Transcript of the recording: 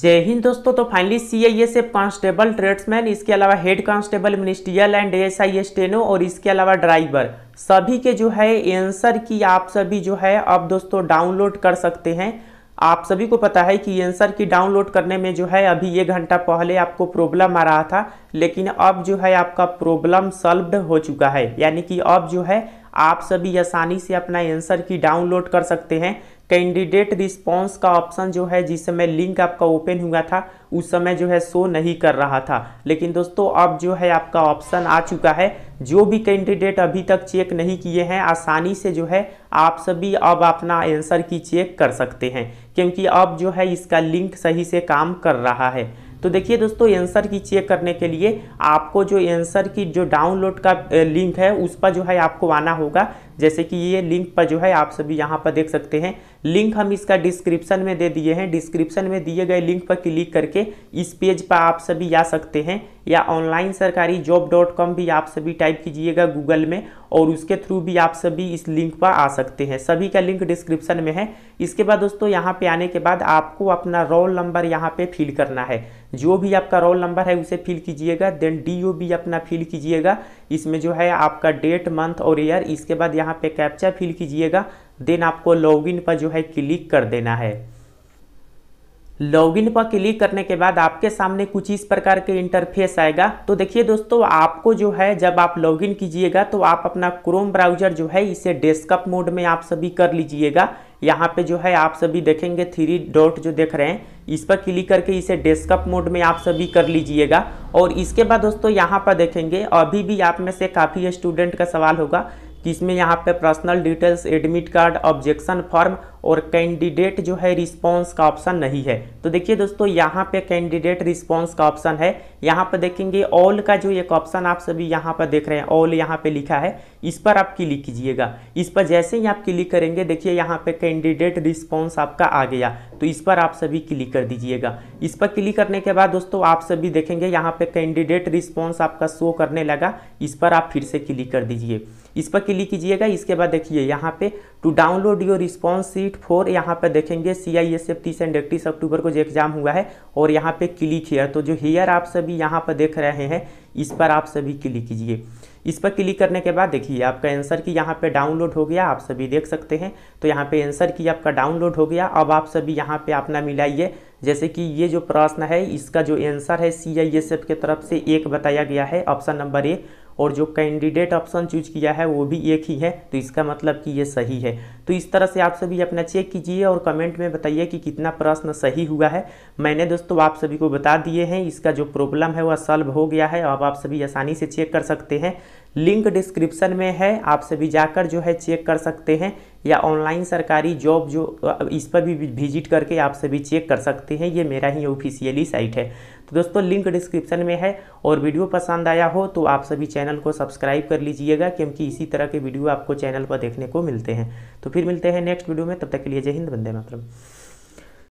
जय हिंद दोस्तों तो finally C I S F constable tradesman इसके अलावा head constable ministerial and S I S टेनो और इसके अलावा ड्राइवर सभी के जो है एंसर की आप सभी जो है अब दोस्तों डाउनलोड कर सकते हैं आप सभी को पता है कि एंसर की डाउनलोड करने में जो है अभी एक घंटा पहले आपको प्रॉब्लम आ रहा था लेकिन अब जो है आपका प्रॉब्लम सॉल्व्ड हो चुका है यानी कि अब जो है आप सभी आसानी से अपना एंसर की डाउनलोड कर सकते हैं कैंडिडेट रिस्पॉन्स का ऑप्शन जो है जिस समय लिंक आपका ओपन हुआ था उस समय जो है शो नहीं कर रहा था लेकिन दोस्तों अब जो है आपका ऑप्शन आ चुका है जो भी कैंडिडेट अभी तक चेक नहीं किए हैं आसानी से जो है आप सभी अब अपना आंसर की चेक कर सकते हैं क्योंकि अब जो है इसका लिंक सही से काम कर रहा है तो देखिए दोस्तों आंसर की चेक करने के लिए आपको जो आंसर की जो डाउनलोड का लिंक है उस पर जो है आपको आना होगा जैसे कि ये लिंक पर जो है आप सभी यहाँ पर देख सकते हैं लिंक हम इसका डिस्क्रिप्शन में दे दिए हैं डिस्क्रिप्शन में दिए गए लिंक पर क्लिक करके इस पेज पर आप सभी आ सकते हैं या ऑनलाइन सरकारी जॉब डॉट कॉम भी आप सभी टाइप कीजिएगा गूगल में और उसके थ्रू भी आप सभी इस लिंक पर आ सकते हैं सभी का लिंक डिस्क्रिप्शन में है इसके बाद दोस्तों यहाँ पे आने के बाद आपको अपना रोल नंबर यहाँ पे फिल करना है जो भी आपका रोल नंबर है उसे फिल कीजिएगा देन डी ओ भी अपना फिल कीजिएगा इसमें जो है आपका डेट मंथ और ईयर इसके बाद यहाँ पे कैप्चा फिल कीजिएगा देन आपको लॉगिन पर जो है क्लिक कर देना है लॉगिन पर क्लिक करने के बाद आपके सामने कुछ इस प्रकार के इंटरफेस आएगा तो देखिए दोस्तों आपको जो है जब आप लॉगिन कीजिएगा तो आप अपना क्रोम ब्राउजर जो है इसे डेस्कटॉप मोड में आप सभी कर लीजिएगा यहाँ पे जो है आप सभी देखेंगे थ्री डॉट जो देख रहे हैं इस पर क्लिक करके इसे डेस्कटॉप मोड में आप सभी कर लीजिएगा और इसके बाद दोस्तों यहाँ पर देखेंगे अभी भी आप में से काफ़ी स्टूडेंट का सवाल होगा कि इसमें यहाँ पे personal details admit card objection form और कैंडिडेट जो है रिस्पॉन्स का ऑप्शन नहीं है तो देखिए दोस्तों यहाँ पे कैंडिडेट रिस्पॉन्स का ऑप्शन है यहाँ पर देखेंगे ऑल का जो एक ऑप्शन आप सभी यहाँ पर देख रहे हैं ऑल यहाँ पे लिखा है इस पर आप क्लिक कीजिएगा इस पर जैसे ही आप क्लिक करेंगे देखिए यहाँ पे कैंडिडेट रिस्पॉन्स आपका आ गया तो इस पर आप सभी क्लिक कर दीजिएगा इस पर क्लिक करने के बाद दोस्तों आप सभी देखेंगे यहाँ पे कैंडिडेट रिस्पॉन्स आपका शो करने लगा इस पर आप फिर से क्लिक कर दीजिए इस पर क्लिक कीजिएगा इसके बाद देखिए यहाँ पे to download your response sheet for यहाँ पर देखेंगे सी आई एस एफ तीस एंड इकतीस अक्टूबर को जो एग्जाम हुआ है और यहाँ पे क्लिक हेयर तो जो हेयर आप सभी यहाँ पर देख रहे हैं इस पर आप सभी क्लिक कीजिए इस पर क्लिक करने के बाद देखिए आपका आंसर की यहाँ पे डाउनलोड हो गया आप सभी देख सकते हैं तो यहाँ पे आंसर की आपका डाउनलोड हो गया अब आप सभी यहाँ पे अपना मिलाइए जैसे कि ये जो प्रश्न है इसका जो आंसर है सी आई एस एफ के तरफ से एक बताया गया है ऑप्शन नंबर ए और जो कैंडिडेट ऑप्शन चूज किया है वो भी एक ही है तो इसका मतलब कि ये सही है तो इस तरह से आप सभी अपना चेक कीजिए और कमेंट में बताइए कि कितना प्रश्न सही हुआ है मैंने दोस्तों आप सभी को बता दिए हैं इसका जो प्रॉब्लम है वह सॉल्व हो गया है अब आप सभी आसानी से चेक कर सकते हैं लिंक डिस्क्रिप्शन में है आप सभी जाकर जो है चेक कर सकते हैं या ऑनलाइन सरकारी जॉब जो इस पर भी विजिट करके आप सभी चेक कर सकते हैं ये मेरा ही ऑफिशियली साइट है तो दोस्तों लिंक डिस्क्रिप्शन में है और वीडियो पसंद आया हो तो आप सभी चैनल को सब्सक्राइब कर लीजिएगा क्योंकि इसी तरह के वीडियो आपको चैनल पर देखने को मिलते हैं तो तो फिर मिलते हैं नेक्स्ट वीडियो में तब तक के लिए जय हिंद वंदे मातरम